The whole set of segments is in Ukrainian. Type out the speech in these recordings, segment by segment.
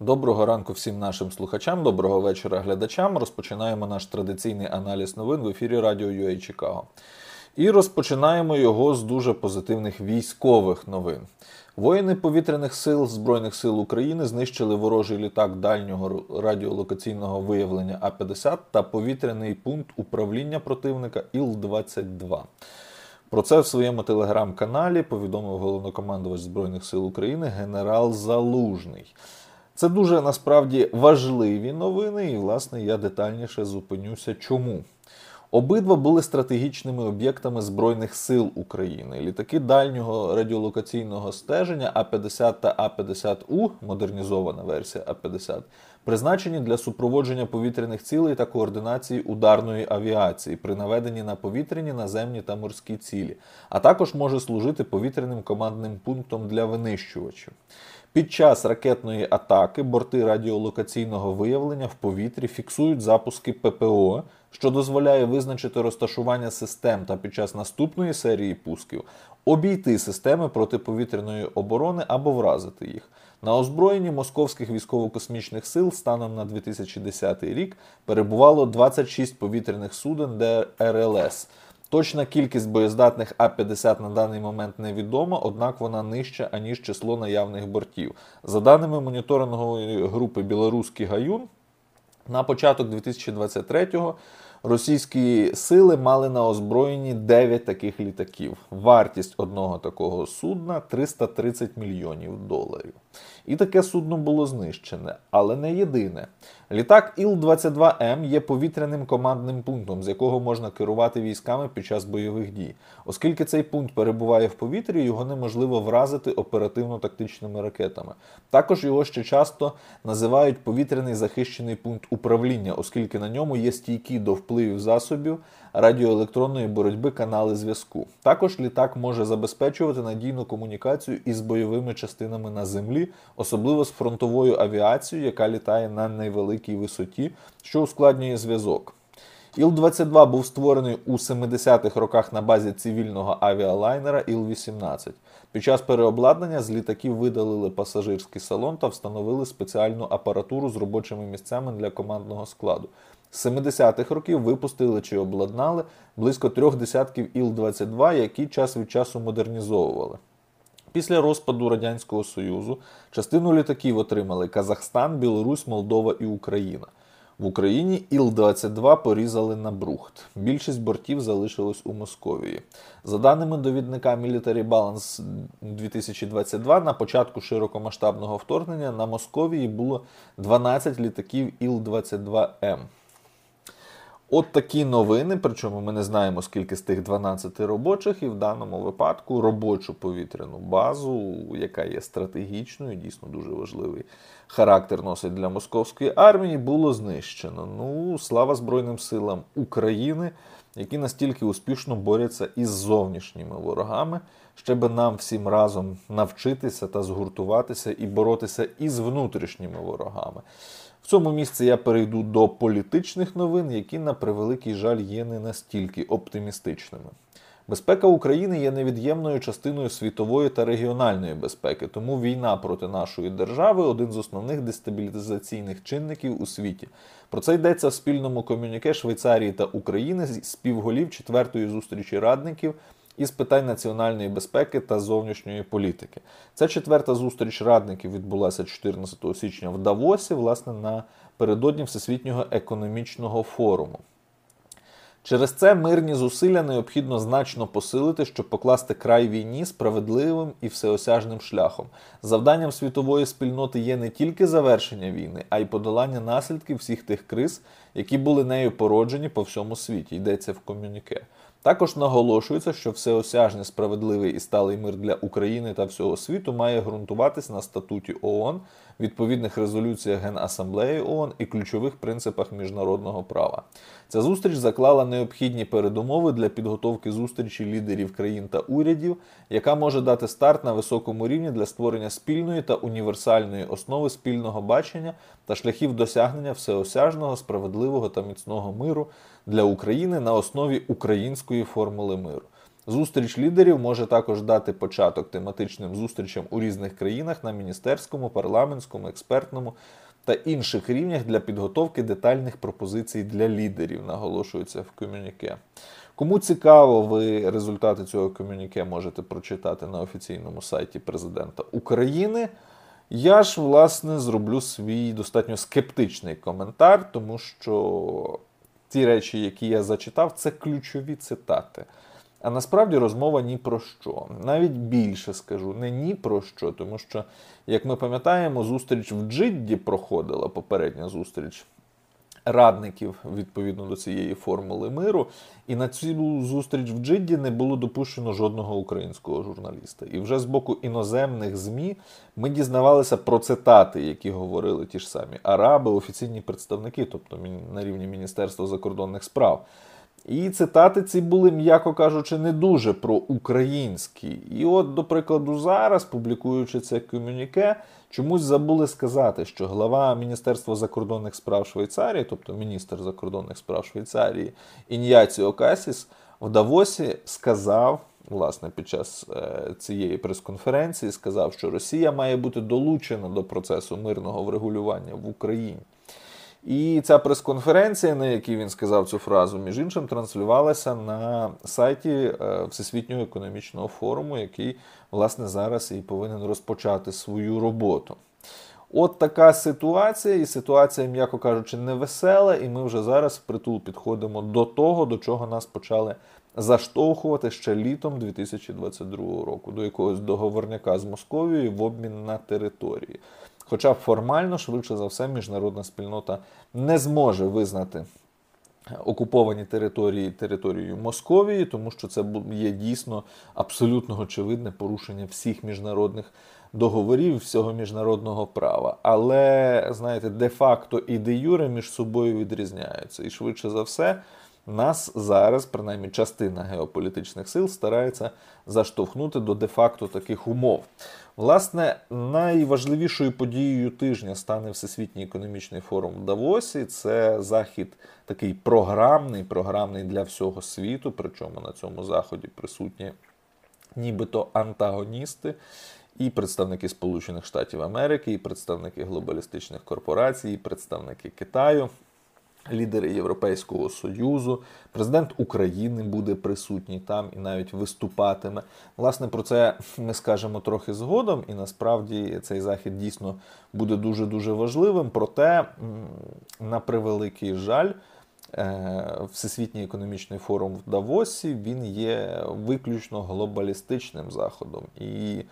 Доброго ранку всім нашим слухачам, доброго вечора глядачам. Розпочинаємо наш традиційний аналіз новин в ефірі Радіо UA Чикаго. І розпочинаємо його з дуже позитивних військових новин. Воїни повітряних сил Збройних сил України знищили ворожий літак дальнього радіолокаційного виявлення А-50 та повітряний пункт управління противника Іл-22. Про це в своєму телеграм-каналі повідомив головнокомандувач Збройних сил України генерал Залужний. Це дуже насправді важливі новини, і, власне, я детальніше зупинюся, чому. Обидва були стратегічними об'єктами Збройних сил України. Літаки дальнього радіолокаційного стеження А-50 та А-50У, модернізована версія А-50, призначені для супроводження повітряних цілей та координації ударної авіації, при наведенні на повітряні, наземні та морські цілі, а також може служити повітряним командним пунктом для винищувачів. Під час ракетної атаки борти радіолокаційного виявлення в повітрі фіксують запуски ППО, що дозволяє визначити розташування систем та під час наступної серії пусків обійти системи протиповітряної оборони або вразити їх. На озброєнні московських військово-космічних сил станом на 2010 рік перебувало 26 повітряних суден ДРЛС. Точна кількість боєздатних А-50 на даний момент невідома, однак вона нижча, аніж число наявних бортів. За даними моніторингової групи Білоруський Гаюн, на початок 2023-го російські сили мали на озброєнні 9 таких літаків. Вартість одного такого судна 330 мільйонів доларів. І таке судно було знищене, але не єдине. Літак Іл-22М є повітряним командним пунктом, з якого можна керувати військами під час бойових дій. Оскільки цей пункт перебуває в повітрі, його неможливо вразити оперативно-тактичними ракетами. Також його ще часто називають повітряний захищений пункт управління, оскільки на ньому є стійкі до впливів засобів радіоелектронної боротьби канали зв'язку. Також літак може забезпечувати надійну комунікацію із бойовими частинами на землі, особливо з фронтовою авіацією, яка літає на невеликій висоті, що ускладнює зв'язок. Іл-22 був створений у 70-х роках на базі цивільного авіалайнера Іл-18. Під час переобладнання з літаків видалили пасажирський салон та встановили спеціальну апаратуру з робочими місцями для командного складу. 70-х років випустили чи обладнали близько трьох десятків Іл-22, які час від часу модернізовували. Після розпаду Радянського Союзу частину літаків отримали Казахстан, Білорусь, Молдова і Україна. В Україні Іл-22 порізали на Брухт. Більшість бортів залишилось у Московії. За даними довідника Military Balance 2022, на початку широкомасштабного вторгнення на Московії було 12 літаків Іл-22М. От такі новини, причому ми не знаємо, скільки з тих 12 робочих, і в даному випадку робочу повітряну базу, яка є стратегічною, дійсно дуже важливий характер носить для московської армії, було знищено. Ну, слава Збройним силам України, які настільки успішно борються із зовнішніми ворогами, щоб нам всім разом навчитися та згуртуватися і боротися із внутрішніми ворогами. В цьому місці я перейду до політичних новин, які на превеликий жаль є не настільки оптимістичними. Безпека України є невід'ємною частиною світової та регіональної безпеки, тому війна проти нашої держави один з основних дестабілізаційних чинників у світі. Про це йдеться в спільному комюніке Швейцарії та України з співголів четвертої зустрічі радників із питань національної безпеки та зовнішньої політики. Це четверта зустріч радників відбулася 14 січня в Давосі, власне, напередодні Всесвітнього економічного форуму. Через це мирні зусилля необхідно значно посилити, щоб покласти край війні справедливим і всеосяжним шляхом. Завданням світової спільноти є не тільки завершення війни, а й подолання наслідків всіх тих криз, які були нею породжені по всьому світі. Йдеться в ком'юніке. Також наголошується, що всеосяжний справедливий і сталий мир для України та всього світу має ґрунтуватись на статуті ООН відповідних резолюціях Генасамблеї ООН і ключових принципах міжнародного права. Ця зустріч заклала необхідні передумови для підготовки зустрічі лідерів країн та урядів, яка може дати старт на високому рівні для створення спільної та універсальної основи спільного бачення та шляхів досягнення всеосяжного, справедливого та міцного миру для України на основі української формули миру. Зустріч лідерів може також дати початок тематичним зустрічам у різних країнах на міністерському, парламентському, експертному та інших рівнях для підготовки детальних пропозицій для лідерів, наголошується в комюніке. Кому цікаво, ви результати цього комюніке можете прочитати на офіційному сайті президента України. Я ж, власне, зроблю свій достатньо скептичний коментар, тому що ті речі, які я зачитав, це ключові цитати. А насправді розмова ні про що. Навіть більше скажу, не ні про що, тому що, як ми пам'ятаємо, зустріч в Джидді проходила попередня зустріч. Радників відповідно до цієї формули миру, і на цю зустріч в Джидді не було допущено жодного українського журналіста. І вже з боку іноземних ЗМІ ми дізнавалися про цитати, які говорили ті ж самі араби, офіційні представники, тобто на рівні Міністерства закордонних справ. І цитати ці були, м'яко кажучи, не дуже про українські, І от, до прикладу, зараз, публікуючи це комюніке, чомусь забули сказати, що глава Міністерства закордонних справ Швейцарії, тобто міністр закордонних справ Швейцарії Ін'яціо Касіс, в Давосі сказав, власне, під час е, цієї прес-конференції сказав, що Росія має бути долучена до процесу мирного врегулювання в Україні. І ця прес-конференція, на якій він сказав цю фразу, між іншим, транслювалася на сайті е, Всесвітнього економічного форуму, який, власне, зараз і повинен розпочати свою роботу. От така ситуація, і ситуація, м'яко кажучи, невесела, і ми вже зараз впритул підходимо до того, до чого нас почали заштовхувати ще літом 2022 року, до якогось договорняка з Московією в обмін на території. Хоча формально, швидше за все, міжнародна спільнота не зможе визнати. Окуповані території територією Московії, тому що це є дійсно абсолютно очевидне порушення всіх міжнародних договорів, всього міжнародного права. Але знаєте, де-факто і де юре між собою відрізняються. І швидше за все, нас зараз, принаймні, частина геополітичних сил старається заштовхнути до де-факто таких умов. Власне, найважливішою подією тижня стане Всесвітній економічний форум в Давосі. Це захід такий програмний, програмний для всього світу. Причому на цьому заході присутні нібито антагоністи. І представники Сполучених Штатів Америки, і представники глобалістичних корпорацій, і представники Китаю лідери Європейського союзу, президент України буде присутній там і навіть виступатиме. Власне, про це ми скажемо трохи згодом, і насправді цей захід дійсно буде дуже дуже важливим. Проте, на превеликий жаль. Е, Всесвітній економічний форум в Давосі він є виключно глобалістичним заходом і.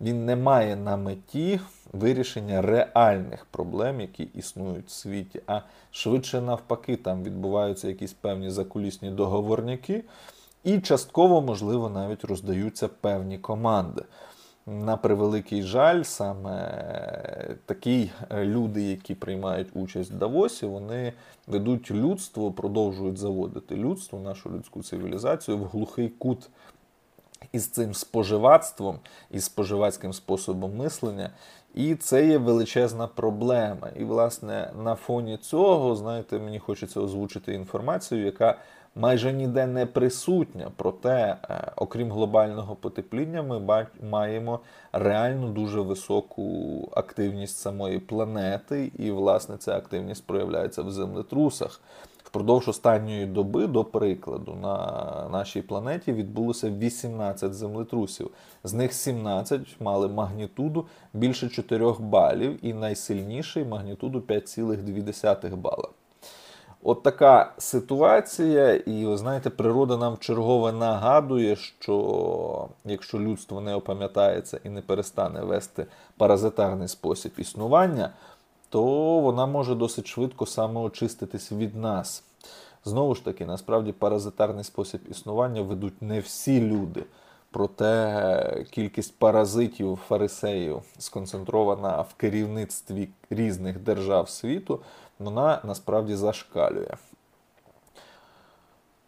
Він не має на меті вирішення реальних проблем, які існують в світі, а швидше навпаки, там відбуваються якісь певні закулісні договорняки, і частково, можливо, навіть роздаються певні команди. На превеликий жаль, саме такі е, люди, які приймають участь в Давосі, вони ведуть людство, продовжують заводити людство, нашу людську цивілізацію в глухий кут із цим споживацтвом, із споживацьким способом мислення. І це є величезна проблема. І, власне, на фоні цього, знаєте, мені хочеться озвучити інформацію, яка майже ніде не присутня. Проте, е, окрім глобального потепління, ми маємо реальну дуже високу активність самої планети, і, власне, ця активність проявляється в землетрусах. Впродовж останньої доби, до прикладу, на нашій планеті відбулося 18 землетрусів. З них 17 мали магнітуду більше 4 балів, і найсильніший магнітуду 5,2 бала. От така ситуація, і ви знаєте, природа нам чергове нагадує, що якщо людство не опам'ятається і не перестане вести паразитарний спосіб існування то вона може досить швидко самоочиститись від нас. Знову ж таки, насправді паразитарний спосіб існування ведуть не всі люди. Проте кількість паразитів фарисеїв сконцентрована в керівництві різних держав світу, вона насправді зашкалює.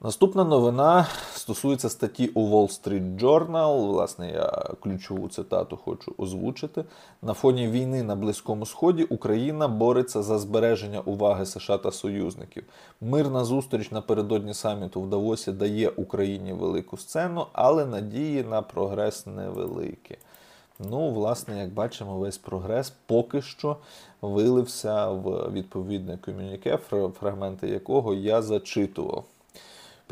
Наступна новина стосується статті у Wall Street Journal. Власне, я ключову цитату хочу озвучити. На фоні війни на Близькому Сході Україна бореться за збереження уваги США та союзників. Мирна зустріч напередодні саміту в Давосі дає Україні велику сцену, але надії на прогрес невеликі. Ну, власне, як бачимо, весь прогрес поки що вилився в відповідне комюніке, фрагменти якого я зачитував.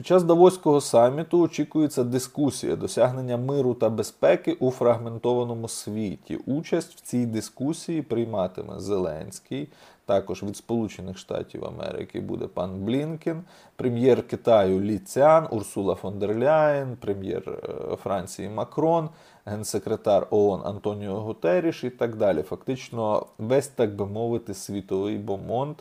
Під час Давоського саміту очікується дискусія досягнення миру та безпеки у фрагментованому світі. Участь в цій дискусії прийматиме Зеленський, також від Сполучених Штатів Америки буде пан Блінкен, прем'єр Китаю Лі Цян, Урсула фон дер Ляєн, прем'єр е, Франції Макрон, генсекретар ООН Антоніо Гутеріш і так далі. Фактично, весь так би мовити, світовий бомонд,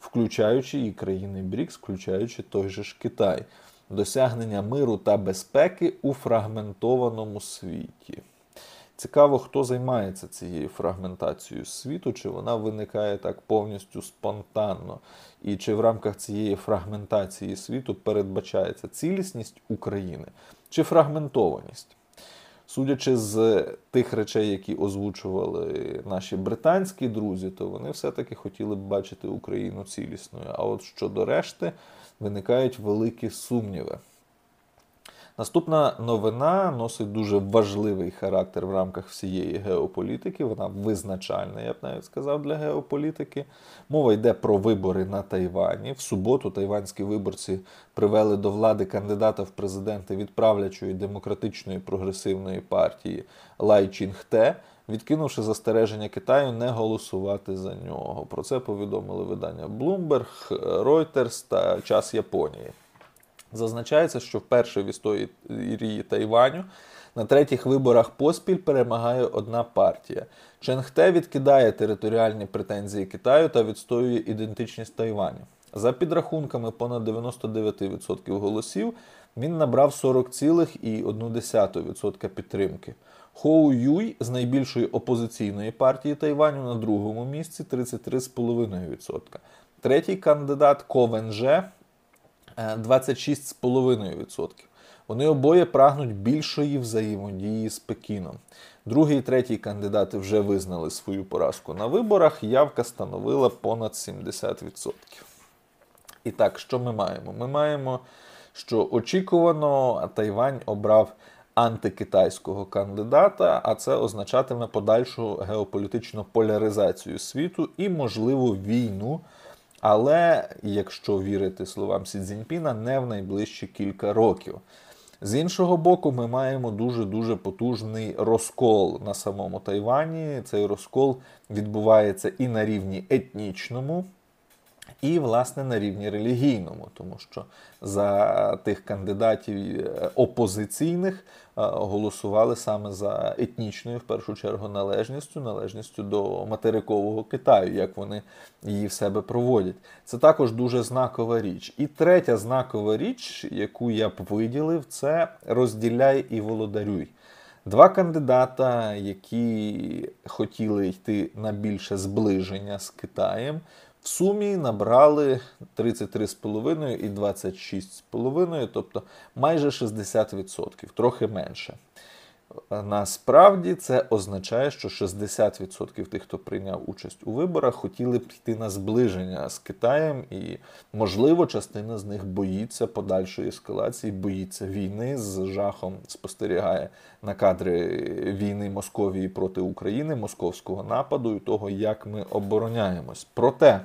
включаючи і країни Брікс, включаючи той же ж Китай досягнення миру та безпеки у фрагментованому світі. Цікаво, хто займається цією фрагментацією світу, чи вона виникає так повністю спонтанно, і чи в рамках цієї фрагментації світу передбачається цілісність України чи фрагментованість? Судячи з тих речей, які озвучували наші британські друзі, то вони все-таки хотіли б бачити Україну цілісною. А от щодо решти виникають великі сумніви. Наступна новина носить дуже важливий характер в рамках всієї геополітики. Вона визначальна, я б навіть сказав, для геополітики. Мова йде про вибори на Тайвані. В суботу тайванські виборці привели до влади кандидата в президенти від правлячої демократичної прогресивної партії Лай Чінгте відкинувши застереження Китаю не голосувати за нього. Про це повідомили видання Bloomberg, Reuters та час Японії. Зазначається, що вперше в історії Тайваню. На третіх виборах поспіль перемагає одна партія. Ченгте відкидає територіальні претензії Китаю та відстоює ідентичність Тайваню. За підрахунками понад 99% голосів він набрав 40,1% підтримки. Хоу Юй з найбільшої опозиційної партії Тайваню на другому місці 33,5%. Третій кандидат Ковенже 26,5%. Е, Вони обоє прагнуть більшої взаємодії з Пекіном. Другий і третій кандидати вже визнали свою поразку на виборах. Явка становила понад 70%. І так, що ми маємо? Ми маємо, що очікувано Тайвань обрав антикитайського кандидата, а це означатиме подальшу геополітичну поляризацію світу і можливо, війну. Але якщо вірити словам Сі Цзіньпіна, не в найближчі кілька років. З іншого боку, ми маємо дуже дуже потужний розкол на самому Тайвані. Цей розкол відбувається і на рівні етнічному, і, власне, на рівні релігійному, тому що за тих кандидатів е, опозиційних е, голосували саме за етнічною, в першу чергу, належністю, належністю до материкового Китаю, як вони її в себе проводять. Це також дуже знакова річ. І третя знакова річ, яку я б виділив, це розділяй і володарюй. Два кандидата, які хотіли йти на більше зближення з Китаєм. В сумі набрали 33,5 і 26,5, тобто майже 60%, трохи менше. Насправді це означає, що 60% тих, хто прийняв участь у виборах, хотіли б йти на зближення з Китаєм, і, можливо, частина з них боїться подальшої ескалації, боїться війни з жахом, спостерігає на кадри війни Московії проти України, московського нападу і того, як ми обороняємось. Проте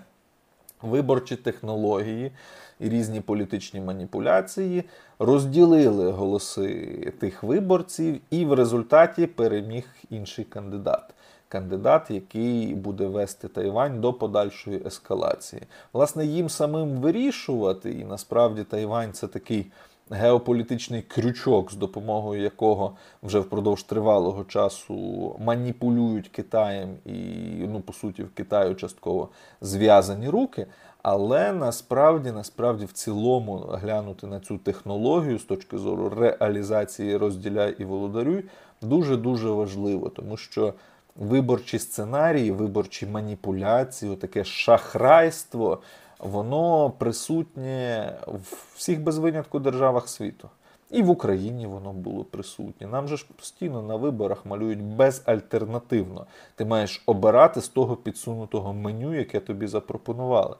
Виборчі технології і різні політичні маніпуляції розділили голоси тих виборців, і в результаті переміг інший кандидат. Кандидат, який буде вести Тайвань до подальшої ескалації. Власне, їм самим вирішувати, і насправді Тайвань це такий геополітичний крючок, з допомогою якого вже впродовж тривалого часу маніпулюють Китаєм і, ну, по суті, в Китаю частково зв'язані руки. Але насправді, насправді, в цілому глянути на цю технологію з точки зору реалізації розділяй і володарюй дуже дуже важливо, тому що виборчі сценарії, виборчі маніпуляції, таке шахрайство воно присутнє в всіх без винятку державах світу. І в Україні воно було присутнє. Нам же ж постійно на виборах малюють безальтернативно. Ти маєш обирати з того підсунутого меню, яке тобі запропонували.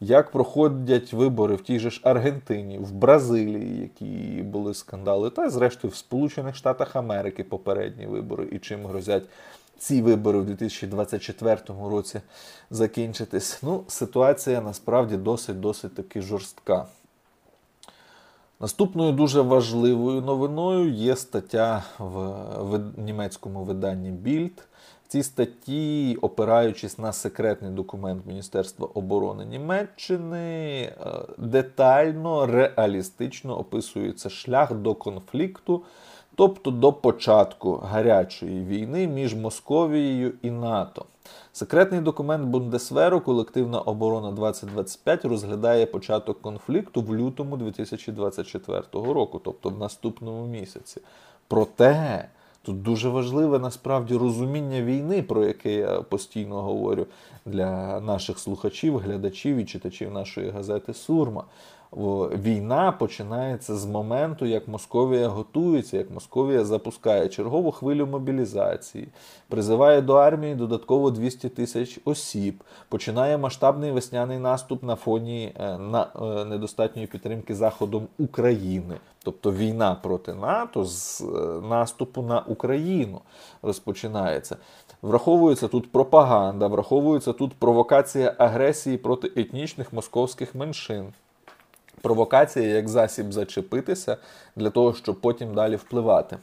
Як проходять вибори в тій же ж Аргентині, в Бразилії, які були скандали, та зрештою в Сполучених Штатах Америки попередні вибори і чим грозять ці вибори в 2024 році закінчитись. Ну, ситуація насправді досить-досить таки жорстка. Наступною дуже важливою новиною є стаття в німецькому виданні Bild. В цій статті, опираючись на секретний документ Міністерства оборони Німеччини, е, детально, реалістично описується шлях до конфлікту тобто до початку гарячої війни між Московією і НАТО. Секретний документ Бундесверу Колективна оборона 2025 розглядає початок конфлікту в лютому 2024 року, тобто в наступному місяці. Проте. Тут дуже важливе насправді розуміння війни, про яке я постійно говорю для наших слухачів, глядачів і читачів нашої газети Сурма війна починається з моменту, як Московія готується, як Московія запускає чергову хвилю мобілізації, призиває до армії додатково 200 тисяч осіб, починає масштабний весняний наступ на фоні е, на е, недостатньої підтримки Заходом України. Тобто війна проти НАТО з е, наступу на Україну розпочинається. Враховується тут пропаганда, враховується тут провокація агресії проти етнічних московських меншин. Провокація як засіб зачепитися для того, щоб потім далі впливати.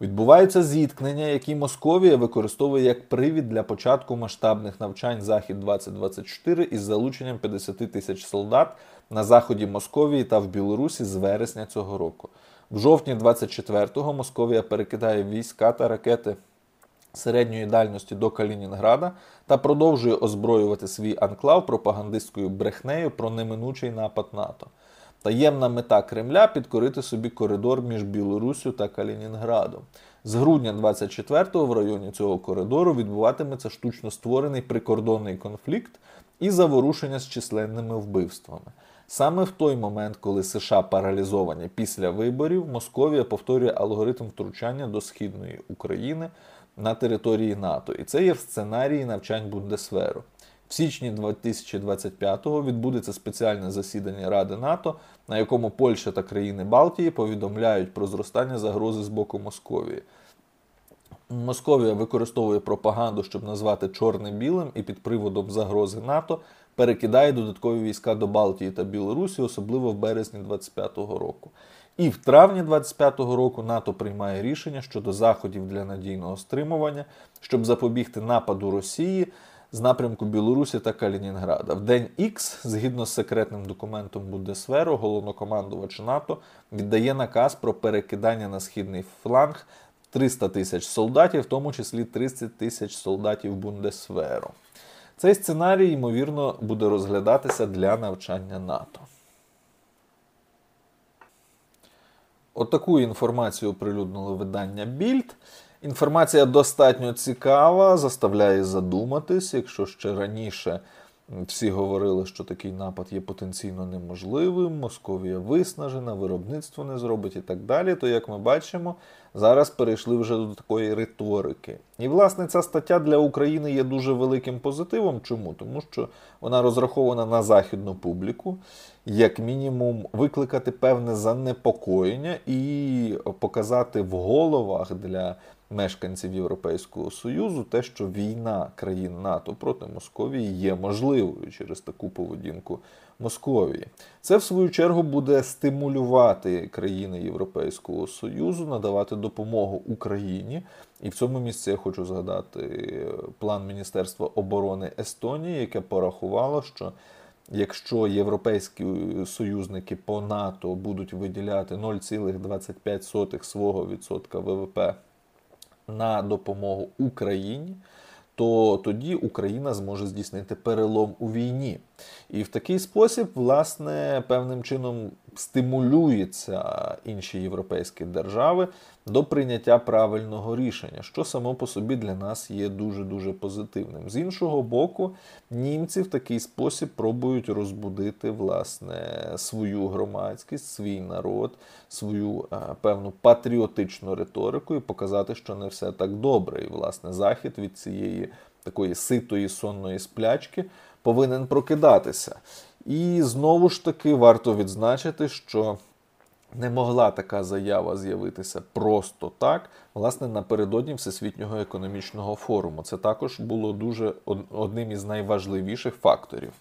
Відбуваються зіткнення, які Московія використовує як привід для початку масштабних навчань захід 2024 із залученням 50 тисяч солдат на заході Московії та в Білорусі з вересня цього року. В жовтні 24-го Московія перекидає війська та ракети середньої дальності до Калінінграда та продовжує озброювати свій анклав пропагандистською брехнею про неминучий напад НАТО. Таємна мета Кремля підкорити собі коридор між Білоруссю та Калінінградом. З грудня 24-го в районі цього коридору відбуватиметься штучно створений прикордонний конфлікт і заворушення з численними вбивствами. Саме в той момент, коли США паралізовані після виборів, Московія повторює алгоритм втручання до східної України на території НАТО. І це є в сценарії навчань Бундесверу січні 2025-го відбудеться спеціальне засідання Ради НАТО, на якому Польща та країни Балтії повідомляють про зростання загрози з боку Московії. Московія використовує пропаганду, щоб назвати чорним білим, і під приводом загрози НАТО перекидає додаткові війська до Балтії та Білорусі, особливо в березні 2025 року. І в травні 2025 року НАТО приймає рішення щодо заходів для надійного стримування, щоб запобігти нападу Росії з напрямку Білорусі та Калінінграда. В день Х, згідно з секретним документом Будесверу, головнокомандувач НАТО віддає наказ про перекидання на східний фланг 300 тисяч солдатів, в тому числі 30 тисяч солдатів Бундесверу. Цей сценарій, ймовірно, буде розглядатися для навчання НАТО. Отаку інформацію оприлюднило видання Більд. Інформація достатньо цікава, заставляє задуматись, якщо ще раніше. Всі говорили, що такий напад є потенційно неможливим, Московія виснажена, виробництво не зробить і так далі. То, як ми бачимо, зараз перейшли вже до такої риторики. І, власне, ця стаття для України є дуже великим позитивом. Чому? Тому що вона розрахована на західну публіку, як мінімум, викликати певне занепокоєння і показати в головах для мешканців Європейського Союзу, те, що війна країн НАТО проти Московії є можливою через таку поведінку Московії. Це, в свою чергу, буде стимулювати країни Європейського Союзу, надавати допомогу Україні. І в цьому місці я хочу згадати е, план Міністерства оборони Естонії, яке порахувало, що. Якщо європейські е, союзники по НАТО будуть виділяти 0,25 свого відсотка ВВП на допомогу Україні, то тоді Україна зможе здійснити перелом у війні. І в такий спосіб, власне, певним чином Стимулюється інші європейські держави до прийняття правильного рішення, що само по собі для нас є дуже-дуже позитивним. З іншого боку, німці в такий спосіб пробують розбудити власне свою громадськість, свій народ, свою е, певну патріотичну риторику і показати, що не все так добре. І власне захід від цієї такої ситої сонної сплячки повинен прокидатися. І знову ж таки варто відзначити, що не могла така заява з'явитися просто так, власне, напередодні Всесвітнього економічного форуму. Це також було дуже одним із найважливіших факторів.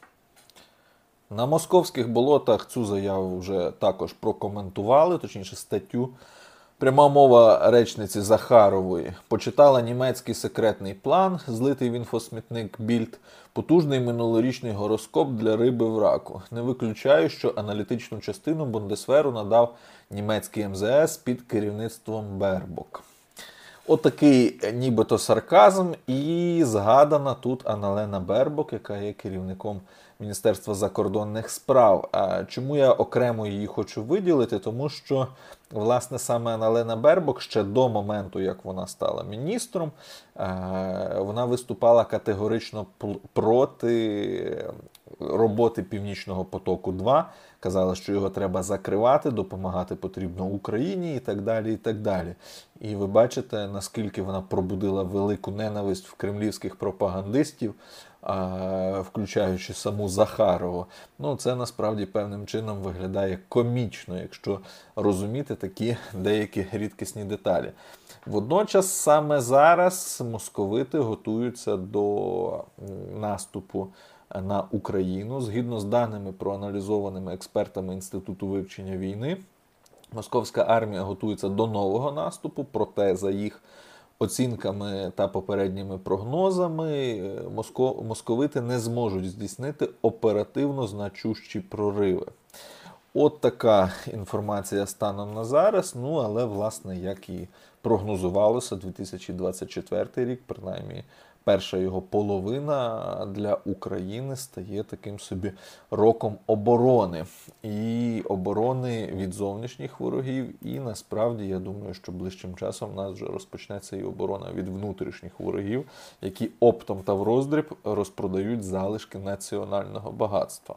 На московських болотах цю заяву вже також прокоментували, точніше, статтю. Пряма мова речниці Захарової почитала німецький секретний план, злитий в інфосмітник Більд. Потужний минулорічний гороскоп для риби в раку. Не виключаю, що аналітичну частину Бундесверу надав німецький МЗС під керівництвом Бербок. Отакий е, нібито сарказм, і згадана тут Аналена Бербок, яка є керівником Міністерства закордонних справ. А чому я окремо її хочу виділити? Тому що власне саме Аналена Бербок ще до моменту, як вона стала міністром, е, вона виступала категорично проти роботи Північного потоку. 2 казала, що його треба закривати, допомагати потрібно Україні і так далі. І так далі. І ви бачите, наскільки вона пробудила велику ненависть в кремлівських пропагандистів включаючи саму Захарову, ну це насправді певним чином виглядає комічно, якщо розуміти такі деякі рідкісні деталі. Водночас, саме зараз московити готуються до наступу. На Україну згідно з даними, проаналізованими експертами Інституту вивчення війни, московська армія готується до нового наступу, проте за їх оцінками та попередніми прогнозами, е, московити не зможуть здійснити оперативно значущі прориви. От така інформація станом на зараз. Ну, але, власне, як і прогнозувалося, 2024 рік, принаймні перша його половина для України стає таким собі роком оборони і оборони від зовнішніх ворогів. І насправді я думаю, що ближчим часом в нас вже розпочнеться і оборона від внутрішніх ворогів, які оптом та в роздріб розпродають залишки національного багатства.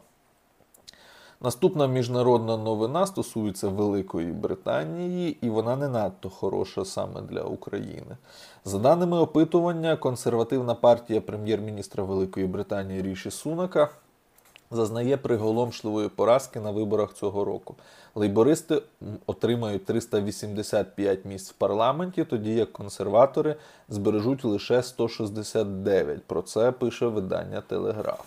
Наступна міжнародна новина стосується Великої Британії, і вона не надто хороша саме для України. За даними опитування, консервативна партія прем'єр-міністра Великої Британії Ріші Сунака. Зазнає приголомшливої поразки на виборах цього року. Лейбористи отримають 385 місць в парламенті, тоді як консерватори збережуть лише 169. Про це пише видання Телеграф.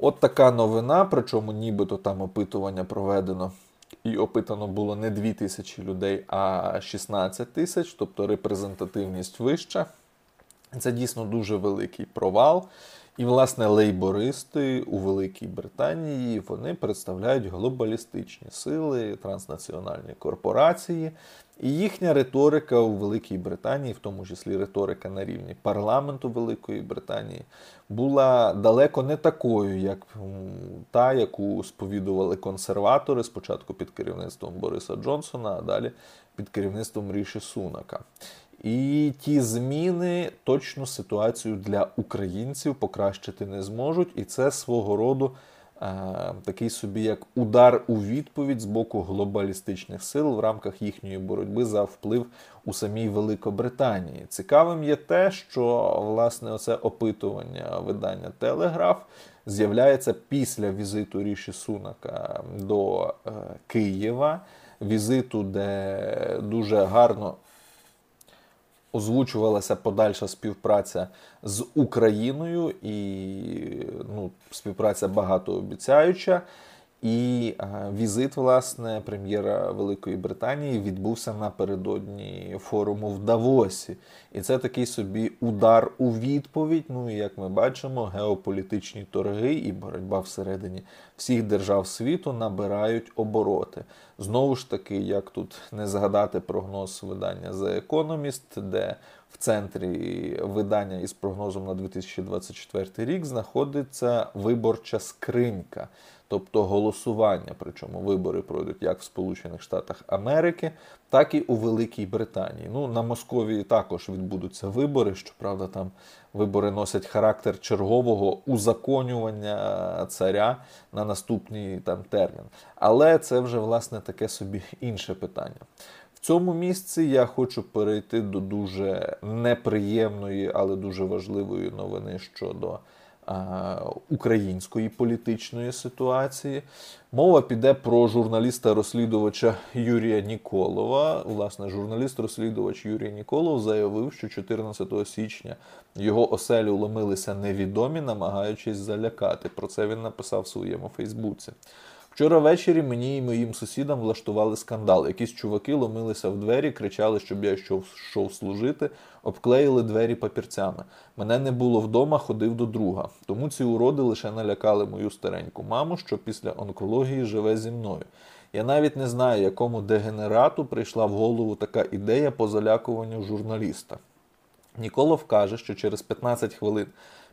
От така новина, причому нібито там опитування проведено. І опитано було не 2 тисячі людей, а 16 тисяч, тобто репрезентативність вища. Це дійсно дуже великий провал. І, власне, лейбористи у Великій Британії вони представляють глобалістичні сили, транснаціональні корпорації. І їхня риторика у Великій Британії, в тому числі риторика на рівні парламенту Великої Британії, була далеко не такою, як та, яку сповідували консерватори спочатку під керівництвом Бориса Джонсона, а далі під керівництвом Ріші Сунака. І ті зміни точно ситуацію для українців покращити не зможуть. І це свого роду е, такий собі як удар у відповідь з боку глобалістичних сил в рамках їхньої боротьби за вплив у самій Великобританії. Цікавим є те, що власне оце опитування видання Телеграф з'являється після візиту Ріші Сунака до е, Києва. Візиту, де дуже гарно озвучувалася подальша співпраця з Україною, і ну, співпраця багатообіцяюча. І е, візит власне прем'єра Великої Британії відбувся напередодні форуму в Давосі, і це такий собі удар у відповідь. Ну і як ми бачимо, геополітичні торги і боротьба всередині всіх держав світу набирають обороти. Знову ж таки, як тут не згадати прогноз видання The Economist, де в центрі видання із прогнозом на 2024 рік знаходиться виборча скринька тобто голосування, причому вибори пройдуть як в Сполучених Штатах Америки, так і у Великій Британії. Ну на Московії також відбудуться вибори. Щоправда, там вибори носять характер чергового узаконювання е, царя на наступний там термін. Але це вже власне таке собі інше питання. В цьому місці я хочу перейти до дуже неприємної, але дуже важливої новини щодо Е, української політичної ситуації. Мова піде про журналіста-розслідувача Юрія Ніколова. Власне, журналіст-розслідувач Юрій Ніколов заявив, що 14 січня його оселю ломилися невідомі, намагаючись залякати. Про це він написав в своєму Фейсбуці. Вчора ввечері мені і моїм сусідам влаштували скандал. Якісь чуваки ломилися в двері, кричали, щоб я йшов служити, обклеїли двері папірцями. Мене не було вдома, ходив до друга. Тому ці уроди лише налякали мою стареньку маму, що після онкології живе зі мною. Я навіть не знаю, якому дегенерату прийшла в голову така ідея по залякуванню журналіста. Ніколов каже, що через 15 хвилин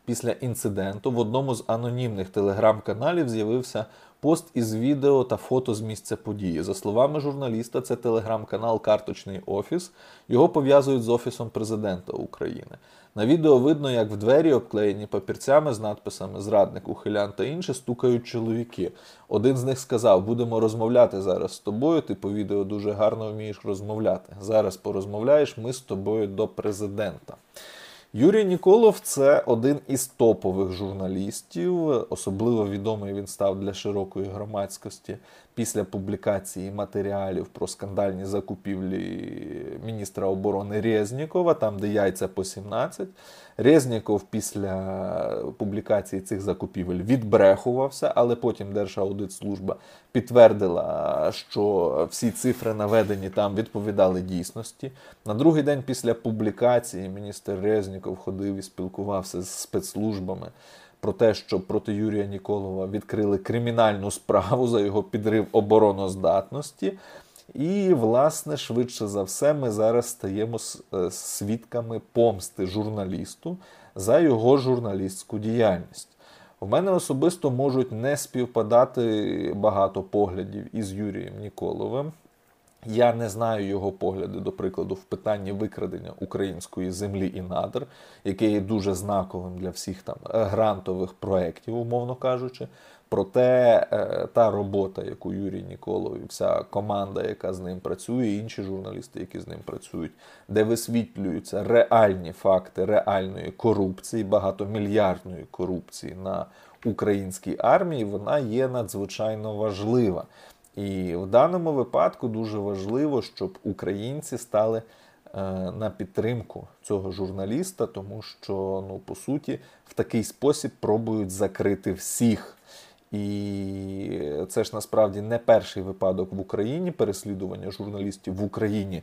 Після інциденту в одному з анонімних телеграм-каналів з'явився пост із відео та фото з місця події. За словами журналіста, це телеграм-канал Карточний офіс. Його пов'язують з Офісом президента України. На відео видно, як в двері, обклеєні папірцями з надписами Зрадник, ухилян та інше стукають чоловіки. Один з них сказав: Будемо розмовляти зараз з тобою. Ти по відео дуже гарно вмієш розмовляти. Зараз порозмовляєш ми з тобою до президента. Юрій Ніколов це один із топових журналістів, особливо відомий він став для широкої громадськості після публікації матеріалів про скандальні закупівлі міністра оборони Резнікова, там де яйця по 17. Резніков після публікації цих закупівель відбрехувався, але потім Держаудитслужба підтвердила, що всі цифри наведені там відповідали дійсності. На другий день після публікації міністр Резніков ходив і спілкувався з спецслужбами про те, що проти Юрія Ніколова відкрили кримінальну справу за його підрив обороноздатності. І, власне, швидше за все, ми зараз стаємо е, свідками помсти журналісту за його журналістську діяльність. В мене особисто можуть не співпадати багато поглядів із Юрієм Ніколовим. Я не знаю його погляди, до прикладу, в питанні викрадення української землі і надр, яке є дуже знаковим для всіх там е, грантових проєктів, умовно кажучи. Проте е, та робота, яку Юрій Ніколов і вся команда, яка з ним працює, і інші журналісти, які з ним працюють, де висвітлюються реальні факти реальної корупції, багатомільярдної корупції на українській армії, вона є надзвичайно важлива. І в даному випадку дуже важливо, щоб українці стали е, на підтримку цього журналіста, тому що, ну, по суті, в такий спосіб пробують закрити всіх. І це ж насправді не перший випадок в Україні переслідування журналістів в Україні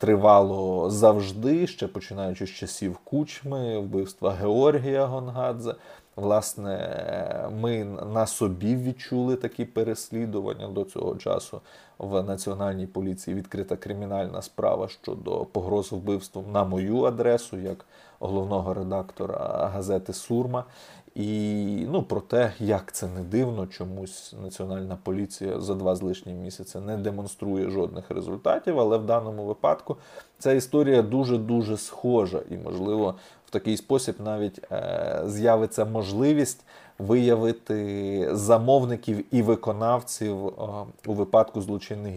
тривало завжди, ще починаючи з часів кучми, вбивства Георгія Гонгадзе. Власне, ми на собі відчули такі переслідування до цього часу в національній поліції відкрита кримінальна справа щодо погроз вбивством на мою адресу, як головного редактора газети Сурма. І ну про те, як це не дивно, чомусь національна поліція за два з лишнім місяці не демонструє жодних результатів. Але в даному випадку ця історія дуже дуже схожа і, можливо, такий спосіб навіть е, з'явиться можливість виявити замовників і виконавців е, у випадку злочинних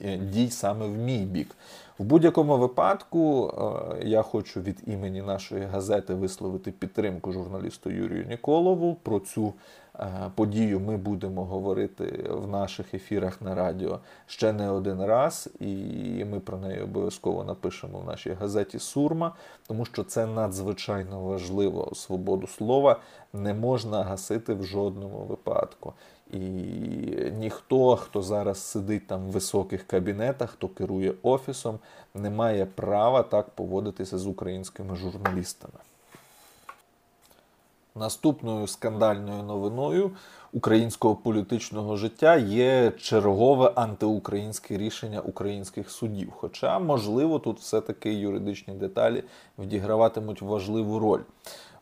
е, дій саме в мій бік. В будь-якому випадку е, я хочу від імені нашої газети висловити підтримку журналісту Юрію Ніколову про цю. Е, подію ми будемо говорити в наших ефірах на радіо ще не один раз, і ми про неї обов'язково напишемо в нашій газеті Сурма, тому що це надзвичайно важливо. Свободу слова не можна гасити в жодному випадку. І ніхто, хто зараз сидить там в високих кабінетах, хто керує офісом, не має права так поводитися з українськими журналістами. Наступною скандальною новиною українського політичного життя є чергове антиукраїнське рішення українських судів. Хоча, можливо, тут все-таки юридичні деталі відіграватимуть важливу роль.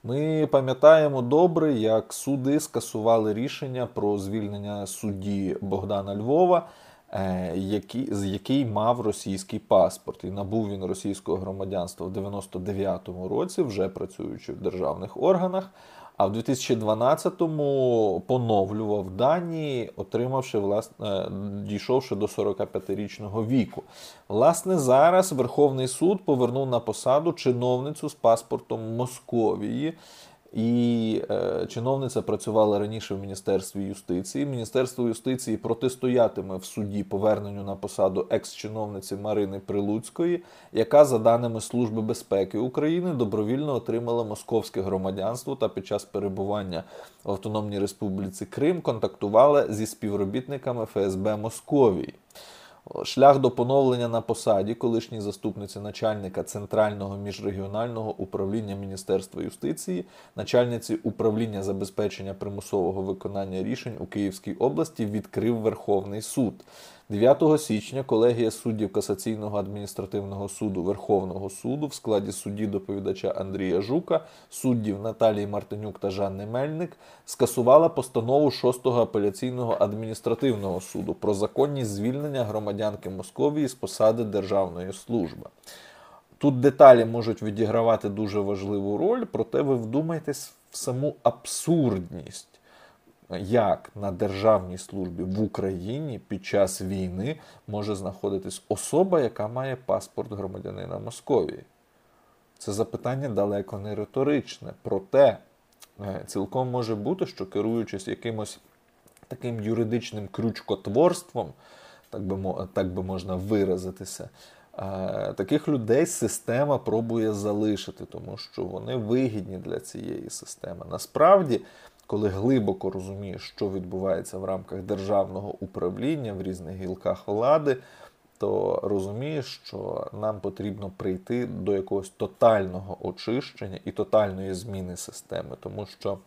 Ми пам'ятаємо добре, як суди скасували рішення про звільнення судді Богдана Львова, е, який, з який мав російський паспорт, і набув він російського громадянства в 99-му році, вже працюючи в державних органах. А в 2012-му поновлював дані, отримавши власне, е, дійшовши до 45-річного віку. Власне, зараз Верховний суд повернув на посаду чиновницю з паспортом Московії. І е, чиновниця працювала раніше в Міністерстві юстиції. Міністерство юстиції протистоятиме в суді поверненню на посаду екс-чиновниці Марини Прилуцької, яка, за даними Служби безпеки України, добровільно отримала московське громадянство та під час перебування в Автономній Республіці Крим контактувала зі співробітниками ФСБ Московії. Шлях до поновлення на посаді колишній заступниці начальника Центрального міжрегіонального управління Міністерства юстиції, начальниці управління забезпечення примусового виконання рішень у Київській області відкрив Верховний суд. 9 січня колегія суддів Касаційного адміністративного суду Верховного суду в складі судді доповідача Андрія Жука, суддів Наталії Мартинюк та Жанни Мельник скасувала постанову 6-го апеляційного адміністративного суду про законність звільнення громадянки Московії з посади державної служби. Тут деталі можуть відігравати дуже важливу роль, проте ви вдумайтесь в саму абсурдність як на державній службі в Україні під час війни може знаходитись особа, яка має паспорт громадянина Московії? Це запитання далеко не риторичне. Проте е, цілком може бути, що керуючись якимось таким юридичним крючкотворством, так би, так би можна виразитися. Е, таких людей система пробує залишити, тому що вони вигідні для цієї системи. Насправді коли глибоко розумієш, що відбувається в рамках державного управління в різних гілках влади, то розумієш, що нам потрібно прийти до якогось тотального очищення і тотальної зміни системи, тому що.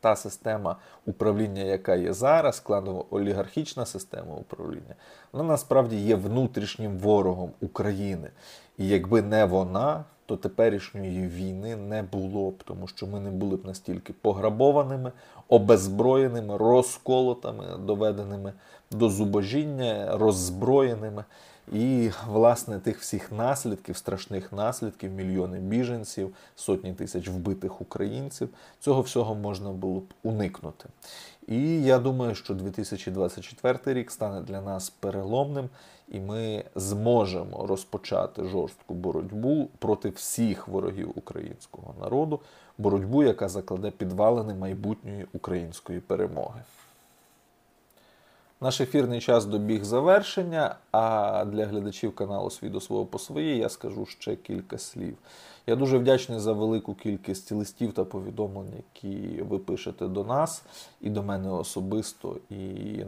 Та система управління, яка є зараз, складово-олігархічна система управління, вона насправді є внутрішнім ворогом України. І якби не вона, то теперішньої війни не було б, тому що ми не були б настільки пограбованими, обезброєними, розколотами, доведеними до зубожіння, роззброєними. І власне тих всіх наслідків, страшних наслідків, мільйони біженців, сотні тисяч вбитих українців. Цього всього можна було б уникнути. І я думаю, що 2024 рік стане для нас переломним, і ми зможемо розпочати жорстку боротьбу проти всіх ворогів українського народу, боротьбу, яка закладе підвалини майбутньої української перемоги. Наш ефірний час добіг завершення. А для глядачів каналу «Свій до свого по своє» я скажу ще кілька слів. Я дуже вдячний за велику кількість листів та повідомлень, які ви пишете до нас і до мене особисто, і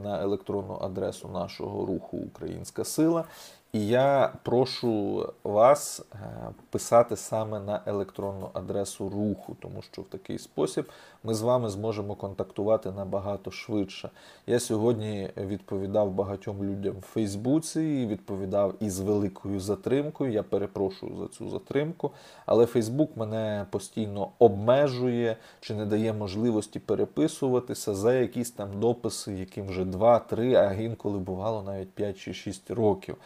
на електронну адресу нашого руху Українська сила. І я прошу вас е, писати саме на електронну адресу руху, тому що в такий спосіб ми з вами зможемо контактувати набагато швидше. Я сьогодні відповідав багатьом людям в Фейсбуці, відповідав із великою затримкою. Я перепрошую за цю затримку, але Фейсбук мене постійно обмежує чи не дає можливості переписуватися за якісь там дописи, яким вже 2-3, а інколи бувало навіть 5 чи 6 років.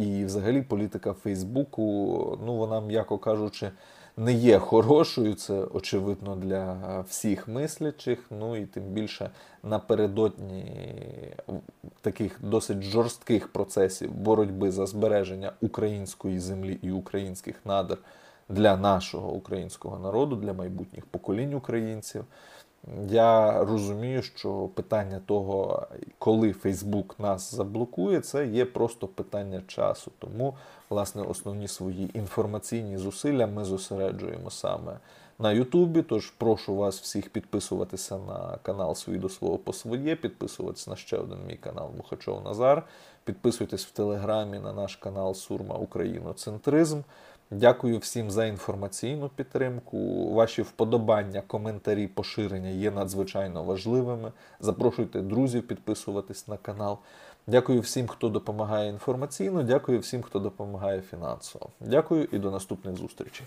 І, взагалі, політика Фейсбуку, ну вона, м'яко кажучи, не є хорошою. Це очевидно для всіх мислячих. Ну і тим більше напередодні таких досить жорстких процесів боротьби за збереження української землі і українських надр для нашого українського народу, для майбутніх поколінь українців. Я розумію, що питання того, коли Фейсбук нас заблокує, це є просто питання часу. Тому, власне, основні свої інформаційні зусилля ми зосереджуємо саме на Ютубі. Тож прошу вас всіх підписуватися на канал «Свій до свого по своє», Підписуватися на ще один мій канал Мухачов Назар. Підписуйтесь в телеграмі на наш канал Сурма Україноцентризм. Дякую всім за інформаційну підтримку. Ваші вподобання, коментарі, поширення є надзвичайно важливими. Запрошуйте друзів підписуватись на канал. Дякую всім, хто допомагає інформаційно. Дякую всім, хто допомагає фінансово. Дякую і до наступних зустрічей.